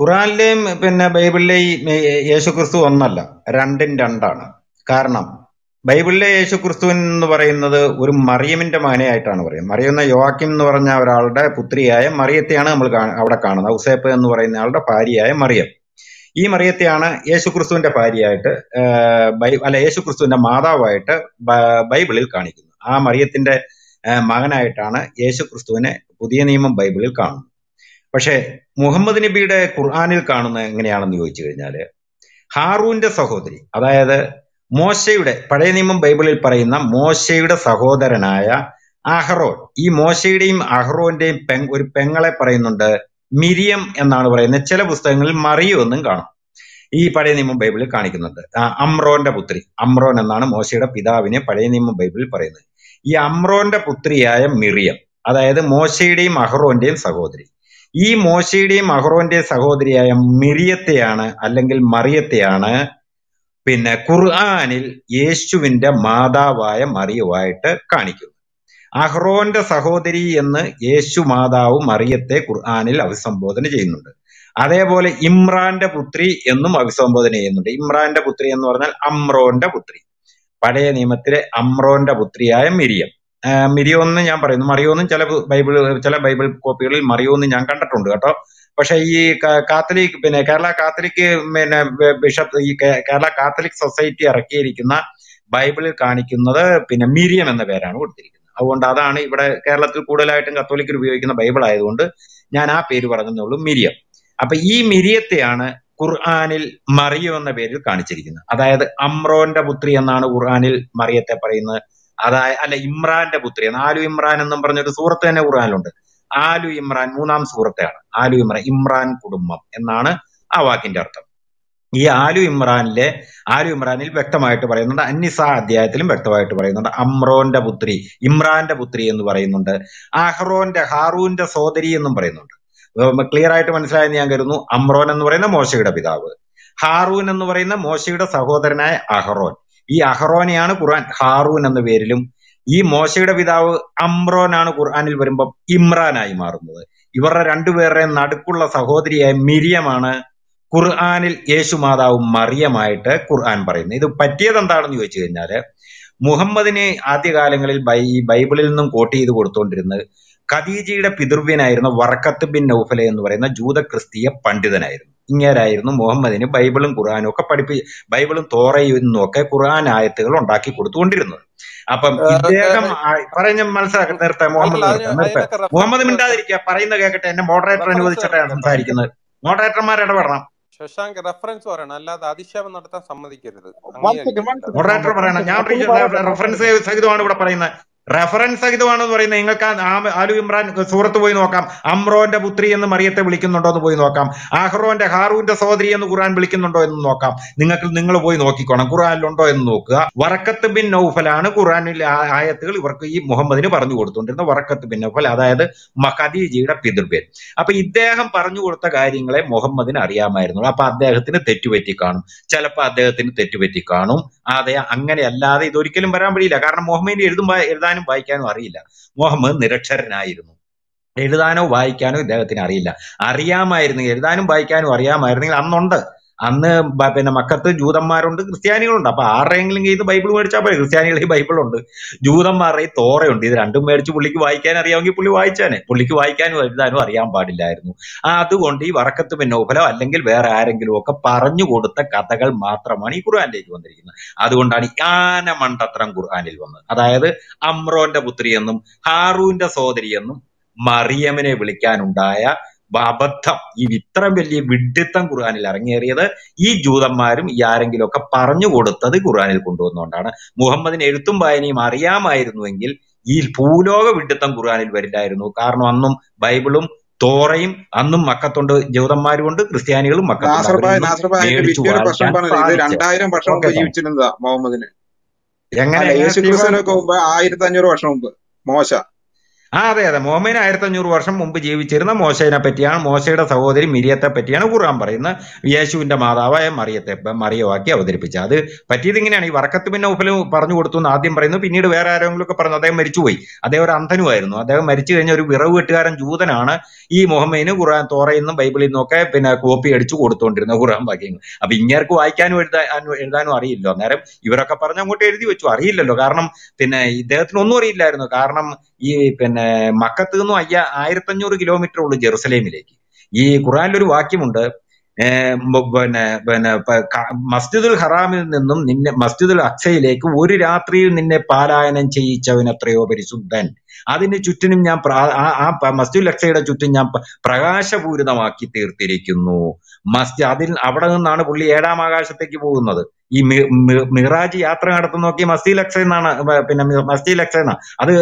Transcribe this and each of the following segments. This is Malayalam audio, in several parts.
ഖുറാനിലെയും പിന്നെ ബൈബിളിലെയും യേശുക്രിസ്തു ഒന്നല്ല രണ്ടും രണ്ടാണ് കാരണം ബൈബിളിലെ യേശുക്രിസ്തു എന്ന് പറയുന്നത് ഒരു മറിയമിന്റെ മാനയായിട്ടാണ് പറയുന്നത് മറിയുന്ന യോവാക്കിം എന്ന് പറഞ്ഞ ഒരാളുടെ പുത്രിയായ മറിയത്തെയാണ് നമ്മൾ അവിടെ കാണുന്നത് ഔസേപ്പ് എന്ന് പറയുന്ന ആളുടെ ഭാര്യയായ മറിയം ഈ മറിയത്തെയാണ് യേശുക്രിസ്തുവിന്റെ ഭാര്യയായിട്ട് അല്ല യേശുക്രിസ്തുവിന്റെ മാതാവായിട്ട് ബൈബിളിൽ കാണിക്കുന്നത് ആ മറിയത്തിന്റെ മകനായിട്ടാണ് യേശുക്രിസ്തുവിനെ പുതിയ നിയമം ബൈബിളിൽ കാണുന്നത് പക്ഷേ മുഹമ്മദ് നബിയുടെ ഖുർആാനിൽ കാണുന്നത് എങ്ങനെയാണെന്ന് ചോദിച്ചു കഴിഞ്ഞാല് ഹാറൂന്റെ സഹോദരി അതായത് മോശയുടെ പഴയ നിയമം ബൈബിളിൽ പറയുന്ന മോശയുടെ സഹോദരനായ അഹ്റോൻ ഈ മോശയുടെയും അഹ്റോന്റെയും പെങ് ഒരു പെങ്ങളെ പറയുന്നുണ്ട് മിരിയം എന്നാണ് പറയുന്നത് ചില പുസ്തകങ്ങളിൽ മറിയോ എന്നും കാണും ഈ പഴയ നിയമം ബൈബിളിൽ കാണിക്കുന്നുണ്ട് അമ്രോന്റെ പുത്രി അമ്രോൻ എന്നാണ് മോശയുടെ പിതാവിനെ പഴയ നിയമം ബൈബിളിൽ പറയുന്നത് ഈ അമ്രോന്റെ പുത്രിയായ മിറിയം അതായത് മോശയുടെയും അഹ്റോന്റെയും സഹോദരി ഈ മോശയുടെയും അഹ്റോന്റെയും സഹോദരിയായ മിറിയത്തെയാണ് അല്ലെങ്കിൽ മറിയത്തെയാണ് പിന്നെ ഖുർആാനിൽ യേശുവിന്റെ മാതാവായ മറിയുമായിട്ട് കാണിക്കുന്നു അഹ്റോന്റെ സഹോദരി എന്ന് യേശു മാതാവ് മറിയത്തെ ഖുർആാനിൽ അഭിസംബോധന ചെയ്യുന്നുണ്ട് അതേപോലെ ഇമ്രാന്റെ പുത്രി എന്നും അഭിസംബോധന ചെയ്യുന്നുണ്ട് ഇമ്രാന്റെ പുത്രി എന്ന് പറഞ്ഞാൽ അമ്രോന്റെ പുത്രി പഴയ നിയമത്തിലെ അമ്രോന്റെ പുത്രിയായ മിരിയം എന്ന് ഞാൻ പറയുന്നു എന്നും ചില ബൈബിൾ ചില ബൈബിൾ കോപ്പികളിൽ മറിയോന്ന് ഞാൻ കണ്ടിട്ടുണ്ട് കേട്ടോ പക്ഷെ ഈ കാത്തലിക് പിന്നെ കേരള കാത്തലിക് പിന്നെ ബിഷപ്പ് ഈ കേരള കാത്തലിക് സൊസൈറ്റി ഇറക്കിയിരിക്കുന്ന ബൈബിളിൽ കാണിക്കുന്നത് പിന്നെ മിരിയം എന്ന പേരാണ് കൊടുത്തിരിക്കുന്നത് അതുകൊണ്ട് അതാണ് ഇവിടെ കേരളത്തിൽ കൂടുതലായിട്ടും കത്തോലിക്കർ ഉപയോഗിക്കുന്ന ബൈബിൾ ആയതുകൊണ്ട് ഞാൻ ആ പേര് പറഞ്ഞെന്നുള്ളൂ മിരിയം അപ്പൊ ഈ മിരിയത്തെയാണ് ഖുർആാനിൽ മറിയോ എന്ന പേരിൽ കാണിച്ചിരിക്കുന്നത് അതായത് അമ്രോന്റെ പുത്രി എന്നാണ് ഖുർആാനിൽ മറിയത്തെ പറയുന്നത് അതായത് അല്ല ഇമ്രാന്റെ പുത്രി ആലു ഇമ്രാൻ എന്നും പറഞ്ഞൊരു സൂറത്ത് തന്നെ ഖുർആാനിലുണ്ട് ആലു ഇമ്രാൻ മൂന്നാം സൂറത്തെയാണ് ആലു ഇമ്രാൻ ഇമ്രാൻ കുടുംബം എന്നാണ് ആ വാക്കിന്റെ അർത്ഥം ഈ ആലു ഇമ്രാനിലെ ആലു ഇമ്രാനിൽ വ്യക്തമായിട്ട് പറയുന്നുണ്ട് അന്നിസ അധ്യായത്തിലും വ്യക്തമായിട്ട് പറയുന്നുണ്ട് അമ്രോന്റെ പുത്രി ഇമ്രാന്റെ പുത്രി എന്ന് പറയുന്നുണ്ട് അഹ്റോന്റെ ഹാറൂന്റെ സോദരി എന്നും പറയുന്നുണ്ട് ക്ലിയർ ആയിട്ട് മനസ്സിലായെന്ന് ഞാൻ കരുതുന്നു അമ്രോൻ എന്ന് പറയുന്ന മോശയുടെ പിതാവ് ഹാറൂൻ എന്ന് പറയുന്ന മോശയുടെ സഹോദരനായ അഹ്റോൻ ഈ അഹ്റോനെയാണ് ഖുർആൻ ഹാറൂൻ എന്ന പേരിലും ഈ മോശയുടെ പിതാവ് അമ്രോനാണ് ഖുർആനിൽ വരുമ്പോൾ ഇമ്രാനായി മാറുന്നത് ഇവരുടെ രണ്ടുപേരുടെ നടുക്കുള്ള സഹോദരിയായ മിരിയമാണ് ഖുർആാനിൽ യേശു മാതാവ് മറിയമായിട്ട് ഖുർആൻ പറയുന്നത് ഇത് പറ്റിയത് എന്താണെന്ന് ചോദിച്ചു കഴിഞ്ഞാൽ മുഹമ്മദിനെ ആദ്യകാലങ്ങളിൽ ബൈ ബൈബിളിൽ നിന്നും കോട്ട് ചെയ്ത് കൊടുത്തുകൊണ്ടിരുന്നത് ഖദീജയുടെ പിതൃവ്യനായിരുന്ന വർക്കത്ത് ബിൻ നൌഫലെ എന്ന് പറയുന്ന ജൂത ക്രിസ്തീയ പണ്ഡിതനായിരുന്നു ഇങ്ങേരായിരുന്നു മുഹമ്മദിന് ബൈബിളും ഖുറാനും ഒക്കെ പഠിപ്പി ബൈബിളും തോറയും ഒക്കെ ഖുറാൻ ആയത്തുകൾ ഉണ്ടാക്കി കൊടുത്തുകൊണ്ടിരുന്നത് അപ്പം ഇദ്ദേഹം പറഞ്ഞ മനസ്സിലാക്കി നിർത്ത മുഹമ്മദ് മുഹമ്മദ് മിണ്ടാതിരിക്കുക പറയുന്ന കേൾക്കട്ടെ എന്നെ മോഡറേറ്റർ അനുവദിച്ചിട്ടാണ് സംസാരിക്കുന്നത് മോഡറേറ്റർമാർ ഇടപെടണം ശശാങ്ക് റെഫറൻസ് പറയണം അല്ലാതെ അധിക്ഷേപം നടത്താൻ സമ്മതിക്കരുത് മോഡറേറ്റർ പറയണം ഞാൻ റെഫറൻസ് സഹിതമാണ് ഇവിടെ പറയുന്നത് റെഫറൻസ് സഹിതമാണെന്ന് പറയുന്നത് നിങ്ങൾക്ക് ആലു ഇമ്രാൻ സൂറത്ത് പോയി നോക്കാം അമ്രോന്റെ പുത്രി എന്ന് മറിയത്തെ വിളിക്കുന്നുണ്ടോ എന്ന് പോയി നോക്കാം അഹ്റോന്റെ ഹാറൂന്റെ സഹോദരി എന്ന് ഖുർആൻ വിളിക്കുന്നുണ്ടോ എന്ന് നോക്കാം നിങ്ങൾക്ക് നിങ്ങൾ പോയി നോക്കിക്കോണം ഖുർആനിലുണ്ടോ എന്ന് നോക്കുക വറക്കത്ത് ബിൻ നൗഫലാണ് ഖുർആനിൽ ആയത്തുകൾ ഇവർക്ക് ഈ മുഹമ്മദിന് പറഞ്ഞു കൊടുത്തുകൊണ്ടിരുന്ന വറക്കത്ത് ബിൻ നൗഫൽ അതായത് മഹദീജിയുടെ പിതൃപേൻ അപ്പൊ ഇദ്ദേഹം പറഞ്ഞു കൊടുത്ത കാര്യങ്ങളെ മുഹമ്മദിന് അറിയാമായിരുന്നു അപ്പൊ അദ്ദേഹത്തിന് തെറ്റുപറ്റി കാണും ചിലപ്പോൾ അദ്ദേഹത്തിന് തെറ്റുപറ്റി കാണും അതെ അങ്ങനെ അല്ലാതെ ഇതൊരിക്കലും വരാൻ വഴിയില്ല കാരണം മുഹമ്മദിന് എഴുതുമ്പോൾ എഴുതാനും എഴുതാനും വായിക്കാനും അറിയില്ല മുഹമ്മദ് നിരക്ഷരനായിരുന്നു എഴുതാനോ വായിക്കാനോ ഇദ്ദേഹത്തിന് അറിയില്ല അറിയാമായിരുന്നെങ്കിൽ എഴുതാനും വായിക്കാനും അറിയാമായിരുന്നെങ്കിൽ അന്നുണ്ട് അന്ന് പിന്നെ മക്കത്ത് ജൂതന്മാരുണ്ട് ക്രിസ്ത്യാനികളുണ്ട് അപ്പൊ ആരുടെയെങ്കിലും കയ്യിൽ ബൈബിൾ മേടിച്ചാൽ പോയി ബൈബിൾ ബൈബിളുണ്ട് ജൂതന്മാരുടെ തോറയുണ്ട് ഇത് രണ്ടും മേടിച്ച് പുള്ളിക്ക് വായിക്കാൻ അറിയാമെങ്കിൽ പുള്ളി വായിച്ചാനെ പുള്ളിക്ക് വായിക്കാനും എഴുതാനും അറിയാൻ പാടില്ലായിരുന്നു അതുകൊണ്ട് ഈ വറക്കത്ത് പിന്നോഫലോ അല്ലെങ്കിൽ വേറെ ആരെങ്കിലും ഒക്കെ പറഞ്ഞു കൊടുത്ത കഥകൾ മാത്രമാണ് ഈ ഖുർആാനിലേക്ക് വന്നിരിക്കുന്നത് അതുകൊണ്ടാണ് യാനമണ്ടത്രം ഖുർആാനിൽ വന്നത് അതായത് അമ്രോന്റെ പുത്രി എന്നും ഹാറൂന്റെ സഹോദരി എന്നും മറിയമിനെ വിളിക്കാനുണ്ടായ അബദ്ധം ഈ ഇത്ര വലിയ വിഡ്ഢിത്തം ഖുർആാനിൽ ഇറങ്ങേറിയത് ഈ ജൂതന്മാരും ഈ ഒക്കെ പറഞ്ഞു കൊടുത്തത് ഖുർആാനിൽ കൊണ്ടുവന്നുകൊണ്ടാണ് മുഹമ്മദിന് എഴുത്തും വായനയും അറിയാമായിരുന്നുവെങ്കിൽ ഈ ഭൂലോക വിഡ്ഢിത്തം ഖുർആാനിൽ വരില്ലായിരുന്നു കാരണം അന്നും ബൈബിളും തോറയും അന്നും മക്കത്തുണ്ട് ജൂതന്മാരുമുണ്ട് ക്രിസ്ത്യാനികളും മക്കത്തുണ്ട് വർഷം എങ്ങനെ ആയിരത്തി അഞ്ഞൂറ് വർഷം മുമ്പ് മോശ ആ അതെ അതെ ആയിരത്തി അഞ്ഞൂറ് വർഷം മുമ്പ് ജീവിച്ചിരുന്ന മോശേനെ പറ്റിയാണ് മോശയുടെ സഹോദരി മിരിയത്തെ പറ്റിയാണ് ഖുർആൻ പറയുന്നത് യേശുവിന്റെ മാതാവായ മറിയത്തെ മറിയവാക്കി അവതരിപ്പിച്ച അത് പറ്റിയത് ഇങ്ങനെയാണ് ഈ വറക്കത്ത് പിന്നെ ഉഫലും പറഞ്ഞു കൊടുത്തു എന്ന് ആദ്യം പറയുന്നു പിന്നീട് വേറെ ആരെങ്കിലും ഒക്കെ പറഞ്ഞു അദ്ദേഹം മരിച്ചുപോയി അദ്ദേഹം ഒരു അന്ധനുമായിരുന്നു അദ്ദേഹം മരിച്ചു കഴിഞ്ഞ ഒരു വിറവ് വീട്ടുകാരൻ ജൂതനാണ് ഈ മുഹമ്മേന് ഖുർആൻ തോറയിൽ നിന്നും ബൈബിളിൽ നിന്നൊക്കെ പിന്നെ കോപ്പി അടിച്ചു കൊടുത്തുകൊണ്ടിരുന്ന ഖുർആൻ വാക്യങ്ങൾ അപ്പൊ ഇങ്ങേർക്ക് വായിക്കാനും എഴുതാ എഴുതാനും അറിയില്ലോ അന്നേരം ഇവരൊക്കെ പറഞ്ഞ് അങ്ങോട്ട് എഴുതി വെച്ചു അറിയില്ലല്ലോ കാരണം പിന്നെ ഇദ്ദേഹത്തിന് ഒന്നും അറിയില്ലായിരുന്നു കാരണം ഈ പിന്നെ മക്കത്ത് നിന്നും അയ്യ ആയിരത്തഞ്ഞൂറ് കിലോമീറ്റർ ഉള്ളൂ ജെറുസലേമിലേക്ക് ഈ ഖുറാനിലൊരു വാക്യമുണ്ട് പിന്നെ പിന്നെ മസ്ജിദുൽ ഹറാമിൽ നിന്നും നിന്നെ മസ്ജിദുൽ അക്സയിലേക്ക് ഒരു രാത്രിയിൽ നിന്നെ പാലായനം ചെയ്യിച്ചവൻ എത്രയോ പരിശുദ്ധൻ അതിന് ചുറ്റിനും ഞാൻ ആ മസ്ജിദുൽ അക്സയുടെ ചുറ്റും ഞാൻ പ്രകാശപൂരിതമാക്കി തീർത്തിരിക്കുന്നു മസ്ജിദ് അതിൽ അവിടെ നിന്നാണ് പുള്ളി ഏഴാം ആകാശത്തേക്ക് പോകുന്നത് ഈ മിറാജ് യാത്ര നോക്കി മസ്ജിദ് അക്സ എന്നാണ് പിന്നെ മസ്ജിദ് അക്സ എന്നാണ് അത്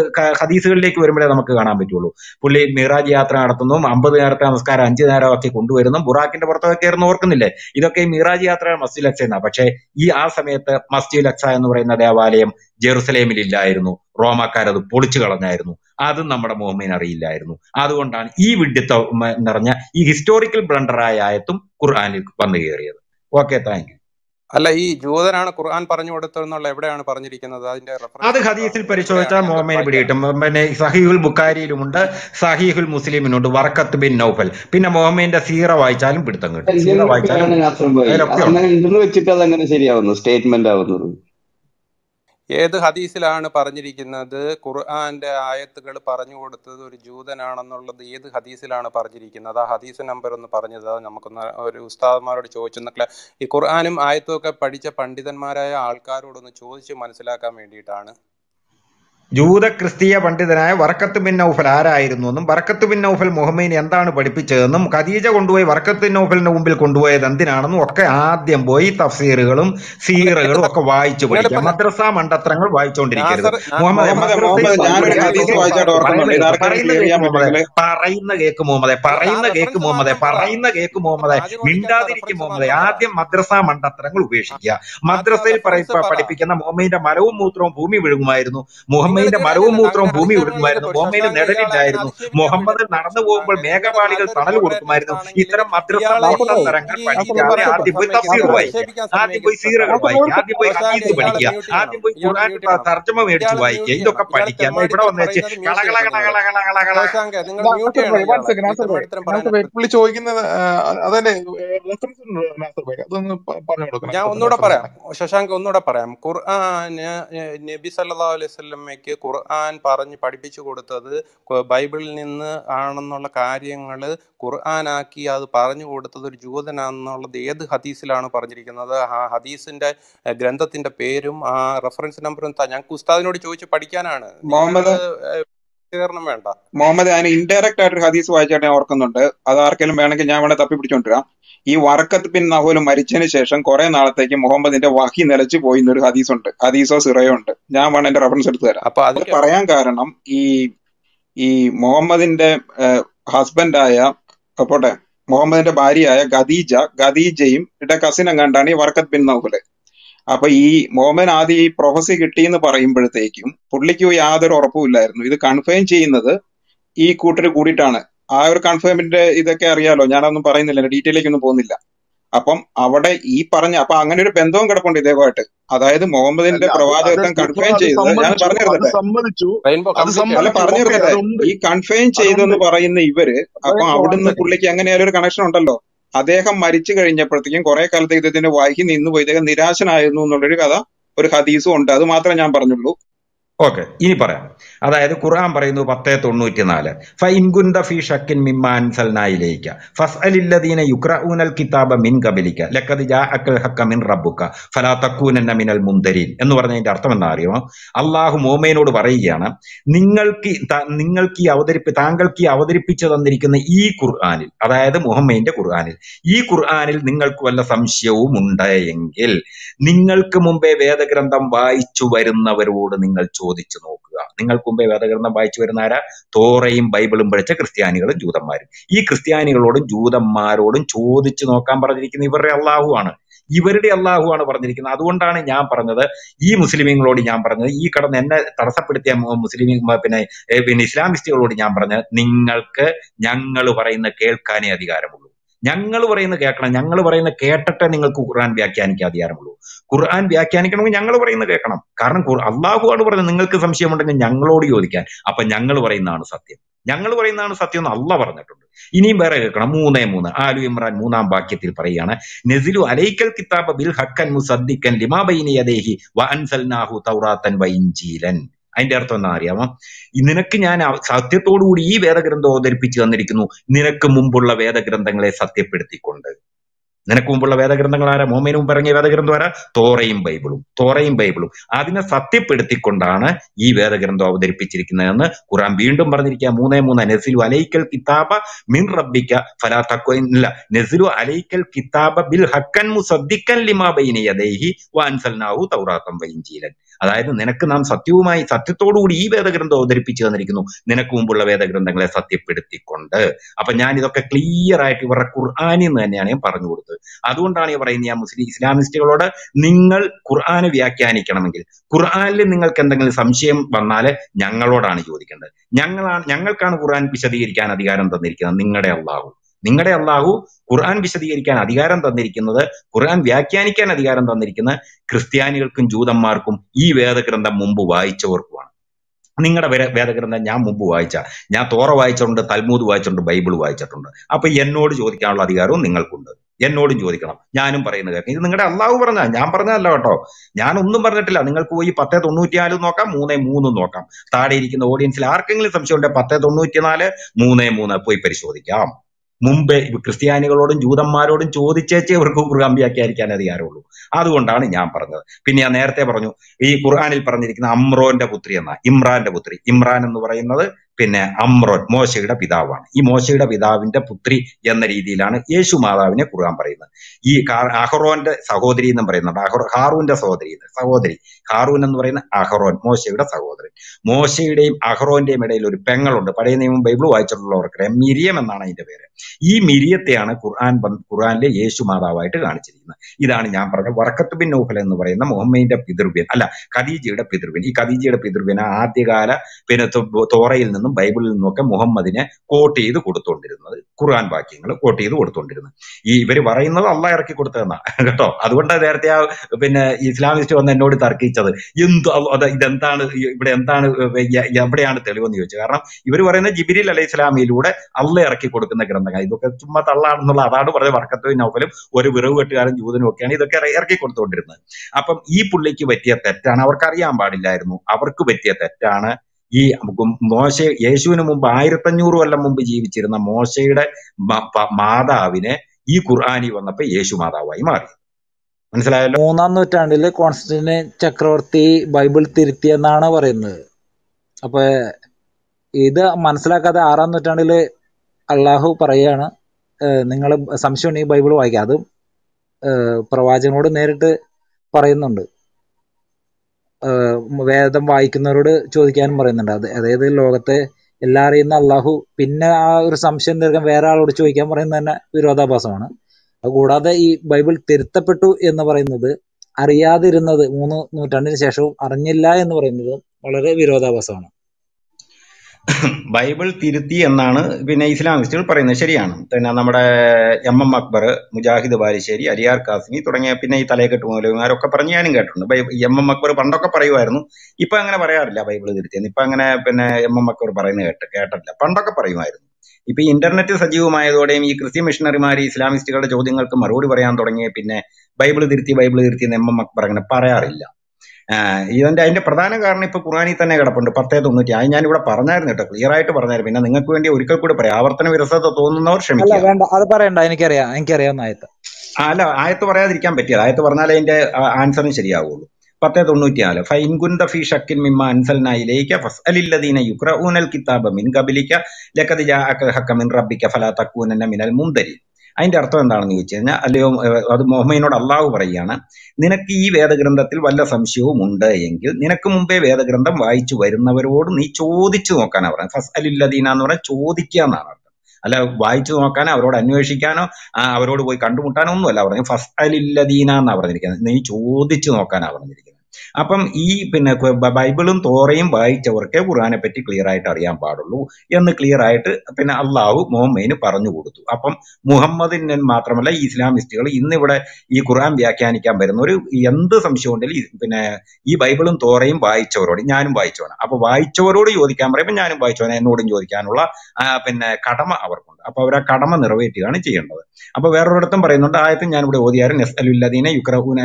ഹദീസുകളിലേക്ക് വരുമ്പോഴേ നമുക്ക് കാണാൻ പറ്റുള്ളൂ പുള്ളി മിറാജ് യാത്ര നടത്തുന്നു അമ്പത് നേരത്തെ നമസ്കാരം അഞ്ച് നേരമൊക്കെ കൊണ്ടുവരുന്നു ബുറാക്കിന്റെ പുറത്തൊക്കെ കയറുന്ന ഓർക്കുന്നില്ലേ ഇതൊക്കെ ഈ മിറാജ് യാത്ര മസ്ജിദ് അക്സ എന്നാണ് പക്ഷേ ഈ ആ സമയത്ത് മസ്ജിദ് അക്സ എന്ന് പറയുന്ന ദേവാലയം ജെറുസലേമിൽ ഇല്ലായിരുന്നു റോമാക്കാരത് പൊളിച്ചു കളഞ്ഞായിരുന്നു അതും നമ്മുടെ മുഹമ്മീൻ അറിയില്ലായിരുന്നു അതുകൊണ്ടാണ് ഈ വിഡ്ഢിത്തം നിറഞ്ഞ ഈ ഹിസ്റ്റോറിക്കൽ ബ്ലണ്ടറായ ആയത്തും ഖുർആാനിൽ വന്നു കയറിയത് ഓക്കെ താങ്ക് അല്ല ഈ ജൂതനാണ് ഖുർആൻ പറഞ്ഞു കൊടുത്തതെന്നുള്ള എവിടെയാണ് പറഞ്ഞിരിക്കുന്നത് അതിന്റെ അത് ഹദീസിൽ പരിശോധിച്ചാൽ മുഹമ്മദ് പിടികിട്ടും പിന്നെ സഹീഹുൽ ബുക്കാരിയിലുമുണ്ട് സഹീഹുൽ മുസ്ലിമിനുണ്ട് വർക്കത്ത് ബിൻ നൗഫൽ പിന്നെ മുഹമ്മദിന്റെ സീറ വായിച്ചാലും പിടുത്തം കിട്ടും സീറ വായിച്ചാലും വെച്ചിട്ട് അതെങ്ങനെ ശരിയാവുന്നു സ്റ്റേറ്റ്മെന്റ് ആവുന്നത് ഏത് ഹദീസിലാണ് പറഞ്ഞിരിക്കുന്നത് ഖുർആാന്റെ ആയത്തുകൾ പറഞ്ഞു കൊടുത്തത് ഒരു ജൂതനാണെന്നുള്ളത് ഏത് ഹദീസിലാണ് പറഞ്ഞിരിക്കുന്നത് ആ ഹദീസ് നമ്പർ ഒന്ന് പറഞ്ഞത് നമുക്കൊന്ന് ഒരു ഉസ്താദ്മാരോട് ചോദിച്ചെന്നൊക്കെ ഈ ഖുർആാനും ആയത്തും ഒക്കെ പഠിച്ച പണ്ഡിതന്മാരായ ആൾക്കാരോടൊന്ന് ചോദിച്ച് മനസ്സിലാക്കാൻ വേണ്ടിയിട്ടാണ് ജൂത ക്രിസ്തീയ പണ്ഡിതനായ വറക്കത്ത് ബിൻ നൗഫൽ ആരായിരുന്നു എന്നും വറക്കത്ത് ബിൻ നൗഫൽ മുഹമ്മദിനെ എന്താണ് പഠിപ്പിച്ചതെന്നും ഖദീജ കൊണ്ടുപോയി വറക്കത്ത് ബിൻ നൗഫലിന്റെ മുമ്പിൽ കൊണ്ടുപോയത് എന്തിനാണെന്നും ഒക്കെ ആദ്യം പോയി തഫ്സീറുകളും സീറുകളും ഒക്കെ വായിച്ചു പഠിക്കുക മദ്രസ മണ്ടത്രങ്ങൾ വായിച്ചുകൊണ്ടിരിക്കരുത് മുഹമ്മദ് പറയുന്ന കേക്ക് മുഹമ്മദെ പറയുന്ന കേക്ക് മുഹമ്മദെ പറയുന്ന കേക്ക് മുഹമ്മദെ മിണ്ടാതിരിക്കും മുഹമ്മദെ ആദ്യം മദ്രസ മണ്ടത്രങ്ങൾ ഉപേക്ഷിക്കുക മദ്രസയിൽ പഠിപ്പിക്കുന്ന മുഹമ്മദിന്റെ മരവും മൂത്രവും ഭൂമി വിഴുങ്ങുമായിരുന്നു മുഹമ്മദ് ബോംബെയിന്റെ മരവും മൂത്രവും ഭൂമി വിടുന്നുമായിരുന്നു ബോംബെയിൽ നിഴലില്ലായിരുന്നു മുഹമ്മദ് നടന്നു പോകുമ്പോൾ മേഘപാളികൾ തണൽ കൊടുക്കുമായിരുന്നു ഇത്തരം മദ്രസ പോയി പഠിക്കുക ആദ്യം പോയി ഖുർആൻ തർജ്ജമ മേടിച്ച് വായിക്കുക ഇതൊക്കെ പഠിക്കുക ഇവിടെ വന്ന് അതന്നെ ഞാൻ ഒന്നുകൂടെ പറയാം ശശാങ്ക് ഒന്നുകൂടെ പറയാം ഖുർആൻ നബി സല്ലാ അലൈഹി സ്വലമയ്ക്ക് എനിക്ക് ഖുർആൻ പറഞ്ഞ് പഠിപ്പിച്ചു കൊടുത്തത് ബൈബിളിൽ നിന്ന് ആണെന്നുള്ള കാര്യങ്ങൾ ഖുർആനാക്കി അത് പറഞ്ഞു കൊടുത്തത് ഒരു ജൂതനാണെന്നുള്ളത് ഏത് ഹദീസിലാണ് പറഞ്ഞിരിക്കുന്നത് ആ ഹദീസിന്റെ ഗ്രന്ഥത്തിന്റെ പേരും ആ റെഫറൻസ് നമ്പറും ഞങ്ങൾക്ക് ഉസ്താദിനോട് ചോദിച്ച് പഠിക്കാനാണ് മുഹമ്മദ് വിശദീകരണം വേണ്ട മുഹമ്മദ് ഞാൻ ഇൻഡയറക്റ്റ് ആയിട്ട് ഒരു ഹദീസ് വായിച്ചായിട്ട് ഞാൻ ഓർക്കുന്നുണ്ട് അത് ആർക്കെങ്കിലും വേണമെങ്കിൽ ഞാൻ വേണേ തപ്പി പിടിച്ചോണ്ടിരാം ഈ വറക്കത്ത് പിൻ നഹൂൽ മരിച്ചതിന് ശേഷം കുറെ നാളത്തേക്ക് മുഹമ്മദിന്റെ വഹി നിലച്ചു പോയി എന്നൊരു ഹദീസ് ഉണ്ട് ഹദീസോ സിറയോ ഉണ്ട് ഞാൻ വേണം എന്റെ റെഫറൻസ് എടുത്തു തരാം അപ്പൊ അത് പറയാൻ കാരണം ഈ ഈ മുഹമ്മദിന്റെ ഹസ്ബൻഡായ പോട്ടെ മുഹമ്മദിന്റെ ഭാര്യയായ ഖദീജ ഖദീജയും ഇടെ കസിൻ എങ്ങാണ്ടാണ് ഈ വർക്കത്ത് ബിൻ നഹുല് അപ്പൊ ഈ മോമൻ ആദ്യം ഈ പ്രൊഫസി എന്ന് പറയുമ്പോഴത്തേക്കും പുള്ളിക്ക് യാതൊരു ഉറപ്പുമില്ലായിരുന്നു ഇത് കൺഫേം ചെയ്യുന്നത് ഈ കൂട്ടർ കൂടിയിട്ടാണ് ആ ഒരു കൺഫേമിന്റെ ഇതൊക്കെ അറിയാലോ ഞാനൊന്നും പറയുന്നില്ല ഡീറ്റെയിലേക്ക് ഒന്നും പോകുന്നില്ല അപ്പം അവിടെ ഈ പറഞ്ഞ അപ്പൊ അങ്ങനെ ഒരു ബന്ധവും കിടപ്പുണ്ട് ഇതേപോലെ അതായത് മുഹമ്മദിന്റെ പ്രവാചകത്വം കൺഫേം ചെയ്തത് ഞാൻ പറഞ്ഞിരുന്നില്ലേ അല്ല പറഞ്ഞിരുന്നില്ലേ ഈ കൺഫേം ചെയ്തെന്ന് പറയുന്ന ഇവര് അപ്പൊ അവിടുന്ന് പുള്ളിക്ക് അങ്ങനെ ഒരു കണക്ഷൻ ഉണ്ടല്ലോ അദ്ദേഹം മരിച്ചു കഴിഞ്ഞപ്പോഴത്തേക്കും കുറെ കാലത്തേക്ക് ഇദ്ദേഹത്തിന്റെ വൈഹി നിന്നുപോയി ഇദ്ദേഹം നിരാശനായിരുന്നു എന്നുള്ളൊരു കഥ ഒരു ഹദീസും ഉണ്ട് അത് മാത്രമേ ഞാൻ പറഞ്ഞുള്ളൂ ഓക്കെ ഇനി പറയാം അതായത് ഖുർആൻ പറയുന്നു പത്തേ തൊണ്ണൂറ്റി നാല് ഫ ഫി ഷക്കിൻ മിമ്മാൻ സൽനായിലേക്ക ഫസ് അലില്ലദീന യുക്രഊനൽ കിതാബ മിൻ കബലിക്ക ലഖദ ജാ അക്കൽ മിൻ റബ്ബുക്ക ഫലാ തക്കൂനന്ന മിനൽ മുന്തരീൻ എന്ന് പറഞ്ഞതിന്റെ അർത്ഥം എന്താ അറിയുമോ അള്ളാഹു മോമേനോട് പറയുകയാണ് നിങ്ങൾക്ക് നിങ്ങൾക്ക് ഈ അവതരിപ്പ് താങ്കൾക്ക് ഈ അവതരിപ്പിച്ചു തന്നിരിക്കുന്ന ഈ ഖുർആാനിൽ അതായത് മുഹമ്മദിന്റെ ഖുർആാനിൽ ഈ ഖുർആാനിൽ നിങ്ങൾക്ക് വല്ല സംശയവും ഉണ്ടെങ്കിൽ നിങ്ങൾക്ക് മുമ്പേ വേദഗ്രന്ഥം വായിച്ചു വരുന്നവരോട് നിങ്ങൾ ചോ ചോദിച്ചു നോക്കുക നിങ്ങൾക്ക് മുമ്പേ വേദഗ്രന്ഥം വായിച്ചു വരുന്ന ആരാ തോറയും ബൈബിളും പഠിച്ച ക്രിസ്ത്യാനികളും ജൂതന്മാരും ഈ ക്രിസ്ത്യാനികളോടും ജൂതന്മാരോടും ചോദിച്ചു നോക്കാൻ പറഞ്ഞിരിക്കുന്ന ഇവരുടെ അള്ളാഹു ആണ് ഇവരുടെ അള്ളാഹുവാണ് പറഞ്ഞിരിക്കുന്നത് അതുകൊണ്ടാണ് ഞാൻ പറഞ്ഞത് ഈ മുസ്ലിമീങ്ങളോട് ഞാൻ പറഞ്ഞത് ഈ കടന്ന് എന്നെ തടസ്സപ്പെടുത്തിയ മുസ്ലിം പിന്നെ പിന്നെ ഇസ്ലാമിസ്റ്റുകളോട് ഞാൻ പറഞ്ഞത് നിങ്ങൾക്ക് ഞങ്ങൾ പറയുന്ന കേൾക്കാനേ അധികാരമുള്ളൂ ഞങ്ങൾ പറയുന്ന കേൾക്കണം ഞങ്ങൾ പറയുന്ന കേട്ടിട്ടേ നിങ്ങൾക്ക് ഖുർആൻ വ്യാഖ്യാനിക്കാൻ അധികാരമുള്ളൂ ഖുർആൻ വ്യാഖ്യാനിക്കണമെങ്കിൽ ഞങ്ങൾ പറയുന്ന കേൾക്കണം കാരണം ആണ് പറയുന്നത് നിങ്ങൾക്ക് സംശയമുണ്ടെങ്കിൽ ഞങ്ങളോട് ചോദിക്കാൻ അപ്പൊ ഞങ്ങൾ പറയുന്നതാണ് സത്യം ഞങ്ങൾ പറയുന്നതാണ് സത്യം എന്ന് അല്ല പറഞ്ഞിട്ടുണ്ട് ഇനിയും വേറെ കേൾക്കണം മൂന്നേ മൂന്ന് ആലു ഇമ്രാൻ മൂന്നാം വാക്യത്തിൽ പറയുകയാണ് നസിലു അലൈക്കൽ കിതാബിൽ ബിൽ ഹക്കൻ മുസദ്ദിക്കൻ ലിമാ ബൈനി യദേഹി വ അൻസൽനാഹു തൗറാത്തൻ വൈൻജീലൻ അതിന്റെ അർത്ഥം എന്താ അറിയാമോ നിനക്ക് ഞാൻ സത്യത്തോടുകൂടി ഈ വേദഗ്രന്ഥം അവതരിപ്പിച്ചു തന്നിരിക്കുന്നു നിനക്ക് മുമ്പുള്ള വേദഗ്രന്ഥങ്ങളെ സത്യപ്പെടുത്തിക്കൊണ്ട് നിനക്ക് മുമ്പുള്ള വേദഗ്രന്ഥങ്ങൾ ആരാ മുമ്പ് ഇറങ്ങിയ വേദഗ്രന്ഥം ആരാ തോറയും ബൈബിളും തോറയും ബൈബിളും അതിനെ സത്യപ്പെടുത്തിക്കൊണ്ടാണ് ഈ വേദഗ്രന്ഥം അവതരിപ്പിച്ചിരിക്കുന്നതെന്ന് ഖുറാൻ വീണ്ടും പറഞ്ഞിരിക്കുക മൂന്നേ മൂന്ന് നെസിലു അലൈക്കൽ കിതാബ മിൻ റബ്ബിക്ക ഫലാ ഇല്ല നെസിലു അലൈക്കൽ കിതാബ ബിൽ ഹക്കൻ മുസദ്ദിക്കൻ ലിമാ ബൈനി യദൈഹി വാൻസൽനാഹു തൗറാത്തം വൈഞ്ചീലൻ അതായത് നിനക്ക് നാം സത്യവുമായി സത്യത്തോടുകൂടി ഈ വേദഗ്രന്ഥം അവതരിപ്പിച്ചു തന്നിരിക്കുന്നു നിനക്ക് മുമ്പുള്ള വേദഗ്രന്ഥങ്ങളെ സത്യപ്പെടുത്തിക്കൊണ്ട് അപ്പൊ ഞാൻ ഇതൊക്കെ ക്ലിയർ ആയിട്ട് ഇവരുടെ ഖുർആാനിൽ നിന്ന് തന്നെയാണ് ഞാൻ പറഞ്ഞു കൊടുത്തത് അതുകൊണ്ടാണ് ഞാൻ പറയുന്നത് ഞാൻ മുസ്ലിം ഇസ്ലാമിസ്റ്റുകളോട് നിങ്ങൾ ഖുർആാന് വ്യാഖ്യാനിക്കണമെങ്കിൽ ഖുർആാനിൽ നിങ്ങൾക്ക് എന്തെങ്കിലും സംശയം വന്നാൽ ഞങ്ങളോടാണ് ചോദിക്കേണ്ടത് ഞങ്ങളാണ് ഞങ്ങൾക്കാണ് ഖുർആൻ വിശദീകരിക്കാൻ അധികാരം തന്നിരിക്കുന്നത് നിങ്ങളുടെ അള്ളാഹു നിങ്ങളുടെ അള്ളാഹു ഖുർആൻ വിശദീകരിക്കാൻ അധികാരം തന്നിരിക്കുന്നത് ഖുർആൻ വ്യാഖ്യാനിക്കാൻ അധികാരം തന്നിരിക്കുന്നത് ക്രിസ്ത്യാനികൾക്കും ജൂതന്മാർക്കും ഈ വേദഗ്രന്ഥം മുമ്പ് വായിച്ചവർക്കുമാണ് നിങ്ങളുടെ വരെ വേദഗ്രന്ഥം ഞാൻ മുമ്പ് വായിച്ച ഞാൻ തോറ വായിച്ചിട്ടുണ്ട് തൽമൂദ് വായിച്ചിട്ടുണ്ട് ബൈബിൾ വായിച്ചിട്ടുണ്ട് അപ്പൊ എന്നോട് ചോദിക്കാനുള്ള അധികാരവും നിങ്ങൾക്കുണ്ട് എന്നോടും ചോദിക്കണം ഞാനും പറയുന്ന കേൾക്കും ഇത് നിങ്ങളുടെ അള്ളാഹു പറഞ്ഞ ഞാൻ പറഞ്ഞതല്ല കേട്ടോ ഞാൻ ഒന്നും പറഞ്ഞിട്ടില്ല നിങ്ങൾക്ക് പോയി പത്തേ തൊണ്ണൂറ്റിനാല് നോക്കാം മൂന്നേ മൂന്ന് നോക്കാം താഴെ ഇരിക്കുന്ന ഓഡിയൻസിൽ ആർക്കെങ്കിലും സംശയമുണ്ടെങ്കിൽ പത്തേ തൊണ്ണൂറ്റിനാല് മൂന്നേ മൂന്ന് പോയി പരിശോധിക്കാം മുമ്പേ ക്രിസ്ത്യാനികളോടും ജൂതന്മാരോടും ചോദിച്ചേച്ചേ ഇവർക്ക് കുർഗാമ്പിയാക്കിയായിരിക്കാൻ അധികാരമുള്ളൂ അതുകൊണ്ടാണ് ഞാൻ പറഞ്ഞത് പിന്നെ ഞാൻ നേരത്തെ പറഞ്ഞു ഈ ഖുർആാനിൽ പറഞ്ഞിരിക്കുന്ന അമ്രോന്റെ പുത്രി എന്ന ഇമ്രാന്റെ പുത്രി ഇമ്രാൻ എന്ന് പറയുന്നത് പിന്നെ അമ്രൻ മോശയുടെ പിതാവാണ് ഈ മോശയുടെ പിതാവിന്റെ പുത്രി എന്ന രീതിയിലാണ് യേശു മാതാവിനെ കുറുകാൻ പറയുന്നത് ഈ അഹറോന്റെ സഹോദരി എന്നും പറയുന്നുണ്ട് അഹ് ഹാറൂന്റെ സഹോദരി സഹോദരി ഹാറൂൻ എന്ന് പറയുന്ന അഹറോൻ മോശയുടെ സഹോദരൻ മോശയുടെയും അഹറോന്റെയും ഇടയിൽ ഒരു പെങ്ങളുണ്ട് പഴയ നിയമം ബൈബിൾ വായിച്ചിട്ടുള്ളവർക്ക് മിരിയം എന്നാണ് അതിന്റെ പേര് ഈ മിരിയത്തെയാണ് ഖുർആൻ ഖുർആാനിലെ യേശു മാതാവായിട്ട് കാണിച്ചിരിക്കുന്നത് ഇതാണ് ഞാൻ പറഞ്ഞ വർക്കത്ത് ബിൻ നോഹൽ എന്ന് പറയുന്ന മുഹമ്മദിന്റെ പിതൃവ്യൻ അല്ല ഖദീജയുടെ പിതൃവ്യൻ ഈ ഖദീജയുടെ പിതൃവ്യൻ ആദ്യകാല പിന്നെ തോറയിൽ നിന്ന് നിന്നും ബൈബിളിൽ നിന്നൊക്കെ മുഹമ്മദിനെ കോട്ട് ചെയ്ത് കൊടുത്തോണ്ടിരുന്നത് ഖുർആൻ വാക്യങ്ങൾ കോട്ട് ചെയ്ത് കൊടുത്തോണ്ടിരുന്നത് ഈ ഇവർ പറയുന്നത് അല്ല ഇറക്കി കൊടുത്തതെന്നാ കേട്ടോ അതുകൊണ്ട് നേരത്തെ ആ പിന്നെ ഇസ്ലാമിസ്റ്റ് വന്ന് എന്നോട് തർക്കിച്ചത് എന്ത് ഇതെന്താണ് ഇവിടെ എന്താണ് എവിടെയാണ് തെളിവെന്ന് ചോദിച്ചു കാരണം ഇവർ പറയുന്ന ജിബിരിൽ അലൈഹി ഇസ്ലാമിയിലൂടെ അല്ല ഇറക്കി കൊടുക്കുന്ന ഗ്രന്ഥങ്ങൾ ഇതൊക്കെ ചുമ്മാ തള്ളാണെന്നുള്ള അതാണ് പറഞ്ഞ വർക്കത്തോ നൗഫലും ഒരു വിറവ് കെട്ടുകാരൻ ജൂതനും ഒക്കെയാണ് ഇതൊക്കെ ഇറക്കി കൊടുത്തോണ്ടിരുന്നത് അപ്പം ഈ പുള്ളിക്ക് പറ്റിയ തെറ്റാണ് അവർക്ക് അറിയാൻ പാടില്ലായിരുന്നു അവർക്ക് പറ്റിയ തെറ്റാണ് ഈ മോശ യേശുവിന് മുമ്പ് ആയിരത്തഞ്ഞൂറ് കൊല്ലം മുമ്പ് ജീവിച്ചിരുന്ന മോശയുടെ മാതാവിനെ ഈ ഖുർആാനി വന്നപ്പോൾ യേശു മാതാവായി മാറി മനസ്സിലായല്ലോ മൂന്നാം നൂറ്റാണ്ടില് കോൺസ്റ്റന്റിന് ചക്രവർത്തി ബൈബിൾ തിരുത്തിയെന്നാണ് പറയുന്നത് അപ്പൊ ഇത് മനസ്സിലാക്കാതെ ആറാം നൂറ്റാണ്ടില് അള്ളാഹു പറയാണ് നിങ്ങൾ സംശയമുണ്ടെങ്കിൽ ബൈബിൾ വായിക്കാം അതും പ്രവാചകനോട് നേരിട്ട് പറയുന്നുണ്ട് വേദം വായിക്കുന്നവരോട് ചോദിക്കാനും പറയുന്നുണ്ട് അത് അതായത് ലോകത്തെ എല്ലാം അറിയുന്ന അള്ളാഹു പിന്നെ ആ ഒരു സംശയം തീർക്കാൻ വേറെ ആളോട് ചോദിക്കാൻ പറയുന്നത് തന്നെ വിരോധാഭാസമാണ് കൂടാതെ ഈ ബൈബിൾ തിരുത്തപ്പെട്ടു എന്ന് പറയുന്നത് അറിയാതിരുന്നത് മൂന്ന് നൂറ്റാണ്ടിന് ശേഷവും അറിഞ്ഞില്ല എന്ന് പറയുന്നതും വളരെ വിരോധാഭാസമാണ് ബൈബിൾ തിരുത്തി എന്നാണ് പിന്നെ ഇസ്ലാമിസ്റ്റുകൾ പറയുന്നത് ശരിയാണ് പിന്നെ നമ്മുടെ എം എം അക്ബർ മുജാഹിദ് ബാലിശ്ശേരി അരിയാർ കാസിനി തുടങ്ങിയ പിന്നെ ഈ തലേക്കെട്ട് മൂലവന്മാരൊക്കെ പറഞ്ഞ് ഞാനും കേട്ടിട്ടുണ്ട് എം എം അക്ബർ പണ്ടൊക്കെ പറയുമായിരുന്നു ഇപ്പൊ അങ്ങനെ പറയാറില്ല ബൈബിൾ തിരുത്തിയെന്ന് ഇപ്പൊ അങ്ങനെ പിന്നെ എം എം അക്ബർ പറയുന്നത് കേട്ട് കേട്ടില്ല പണ്ടൊക്കെ പറയുമായിരുന്നു ഇപ്പൊ ഈ ഇന്റർനെറ്റ് സജീവമായതോടെയും ഈ ക്രിസ്ത്യൻ മിഷണറിമാർ ഇസ്ലാമിസ്റ്റുകളുടെ ചോദ്യങ്ങൾക്ക് മറുപടി പറയാൻ തുടങ്ങിയ പിന്നെ ബൈബിൾ തിരുത്തി ബൈബിൾ തിരുത്തി എന്ന് എം എം അക്ബർ അങ്ങനെ പറയാറില്ല ഇതിന്റെ അതിന്റെ പ്രധാന കാരണം ഇപ്പൊ ഖുറാനിൽ തന്നെ കിടപ്പുണ്ട് പത്തേ തൊണ്ണൂറ്റി അത് ഞാൻ ഇവിടെ പറഞ്ഞായിരുന്നു കേട്ടോ ക്ലിയർ ആയിട്ട് പറഞ്ഞായിരുന്നു പിന്നെ നിങ്ങൾക്ക് വേണ്ടി ഒരിക്കൽ കൂടി പറയാം ആവർത്തന വിരസത തോന്നുന്നവർ ക്ഷമിക്കുക വേണ്ട അത് പറയണ്ട എനിക്കറിയാം എനിക്കറിയാവുന്ന ആയത്ത് അല്ല ആയത്ത് പറയാതിരിക്കാൻ പറ്റിയത് ആയത്ത് പറഞ്ഞാൽ അതിന്റെ ആൻസറും ശരിയാവുള്ളൂ പത്തേ ഫൈൻ ഫൈൻകുന്ത ഫി ഷക്കിൻ മിമ്മ അൻസൽനായിലേക്ക് ഫസ് അലില്ലദീന യുക്ര കിതാബ മിൻ ഖബലിക ലഖദ ജാഅക അക്ക ഹക്ക മിൻ റബ്ബിക ഫലാ തക്കൂനന്ന മിനൽ മുന്തരി അതിന്റെ അർത്ഥം എന്താണെന്ന് ചോദിച്ചു കഴിഞ്ഞാൽ അല്ലയോ അത് മുഹമ്മയിനോട് അള്ളാഹു പറയുകയാണ് നിനക്ക് ഈ വേദഗ്രന്ഥത്തിൽ വല്ല സംശയവും ഉണ്ട് എങ്കിൽ നിനക്ക് മുമ്പേ വേദഗ്രന്ഥം വായിച്ചു വരുന്നവരോട് നീ ചോദിച്ചു നോക്കാനാണ് പറയുന്നത് ഫസ് അലില്ലദീന എന്ന് പറഞ്ഞാൽ ചോദിക്കുക എന്നാണ് അർത്ഥം അല്ല വായിച്ചു നോക്കാനോ അവരോട് അന്വേഷിക്കാനോ അവരോട് പോയി കണ്ടുമുട്ടാനോ ഒന്നുമല്ല പറഞ്ഞു ഫസ് അലില്ലദീന എന്നാണ് പറഞ്ഞിരിക്കുന്നത് നീ ചോദിച്ചു നോക്കാനാണ് പറഞ്ഞിരിക്കുന്നത് അപ്പം ഈ പിന്നെ ബൈബിളും തോറയും വായിച്ചവർക്കേ ഖുറാനെ പറ്റി ക്ലിയർ ആയിട്ട് അറിയാൻ പാടുള്ളൂ എന്ന് ക്ലിയർ ആയിട്ട് പിന്നെ അള്ളാഹു മുഹമ്മദിന് പറഞ്ഞു കൊടുത്തു അപ്പം മുഹമ്മദിന് മാത്രമല്ല ഈ ഇസ്ലാമിസ്റ്റുകൾ ഇന്നിവിടെ ഈ ഖുറാൻ വ്യാഖ്യാനിക്കാൻ വരുന്ന ഒരു എന്ത് സംശയം ഉണ്ടെങ്കിലും പിന്നെ ഈ ബൈബിളും തോറയും വായിച്ചവരോട് ഞാനും വായിച്ചവനാണ് അപ്പൊ വായിച്ചവരോട് ചോദിക്കാൻ പറയുമ്പോൾ ഞാനും വായിച്ചവനെ എന്നോടും ചോദിക്കാനുള്ള പിന്നെ കടമ അവർക്കുണ്ട് അപ്പൊ അവർ ആ കടമ നിറവേറ്റുകയാണ് ചെയ്യേണ്ടത് അപ്പൊ വേറൊരിടത്തും പറയുന്നുണ്ട് ആയത്തും ഞാനിവിടെ ഓതിയാരും നെസ്അലുല്ലദീന യുക്രഹൂന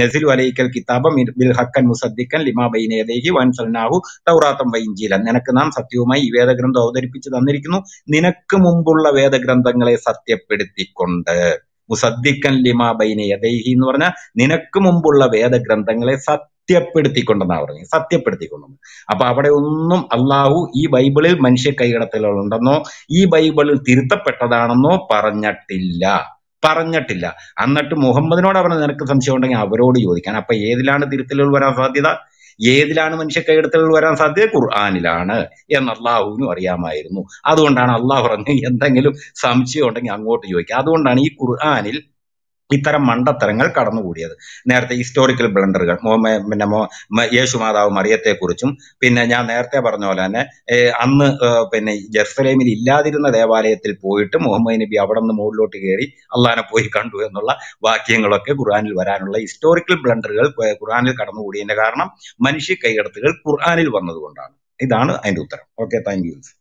നസിലു അലൈക്കൽ കിതാബ് അപ്പം ബിൽ ഹക്കൻ മുസദ്ദിക്കൻ ലിമാ ബൈനേദേഹി വൻസൽനാഹു തൗറാത്തം വൈഞ്ചീലൻ നിനക്ക് നാം സത്യവുമായി ഈ വേദഗ്രന്ഥം അവതരിപ്പിച്ച് തന്നിരിക്കുന്നു നിനക്ക് മുമ്പുള്ള വേദഗ്രന്ഥങ്ങളെ സത്യപ്പെടുത്തിക്കൊണ്ട് മുസദ്ദിക്കൻ ലിമാ ബൈനയദൈഹി എന്ന് പറഞ്ഞാൽ നിനക്ക് മുമ്പുള്ള വേദഗ്രന്ഥങ്ങളെ സത്യപ്പെടുത്തിക്കൊണ്ടെന്നാണ് പറഞ്ഞത് സത്യപ്പെടുത്തിക്കൊണ്ടെന്ന് അപ്പൊ അവിടെ ഒന്നും അള്ളാഹു ഈ ബൈബിളിൽ മനുഷ്യ കൈകടത്തലുണ്ടെന്നോ ഈ ബൈബിളിൽ തിരുത്തപ്പെട്ടതാണെന്നോ പറഞ്ഞിട്ടില്ല പറഞ്ഞിട്ടില്ല എന്നിട്ട് മുഹമ്മദിനോട് പറഞ്ഞു നിനക്ക് സംശയം ഉണ്ടെങ്കിൽ അവരോട് ചോദിക്കാൻ അപ്പൊ ഏതിലാണ് തിരുത്തലുകൾ വരാൻ സാധ്യത ഏതിലാണ് മനുഷ്യ കൈയെടുത്തലുകൾ വരാൻ സാധ്യത ഖുർആാനിലാണ് എന്ന് അള്ളാഹുവിനും അറിയാമായിരുന്നു അതുകൊണ്ടാണ് അള്ളാഹു പറഞ്ഞു എന്തെങ്കിലും സംശയം ഉണ്ടെങ്കിൽ അങ്ങോട്ട് ചോദിക്കുക അതുകൊണ്ടാണ് ഈ ഖുർആാനിൽ ഇത്തരം മണ്ടത്തരങ്ങൾ കടന്നുകൂടിയത് നേരത്തെ ഹിസ്റ്റോറിക്കൽ ബ്ലണ്ടറുകൾ പിന്നെ യേശു മാതാവ് മറിയത്തെക്കുറിച്ചും പിന്നെ ഞാൻ നേരത്തെ പറഞ്ഞ പോലെ തന്നെ അന്ന് പിന്നെ ജെറുസലേമിൽ ഇല്ലാതിരുന്ന ദേവാലയത്തിൽ പോയിട്ട് മുഹമ്മദ് നബി അവിടെ നിന്ന് മുകളിലോട്ട് കയറി അള്ളഹാനെ പോയി കണ്ടു എന്നുള്ള വാക്യങ്ങളൊക്കെ ഖുർആാനിൽ വരാനുള്ള ഹിസ്റ്റോറിക്കൽ ബ്ലണ്ടറുകൾ ഖുർആാനിൽ കടന്നുകൂടിയതിന്റെ കാരണം മനുഷ്യ കൈകടത്തുകൾ ഖുർആാനിൽ വന്നതുകൊണ്ടാണ് ഇതാണ് അതിന്റെ ഉത്തരം ഓക്കെ താങ്ക് യു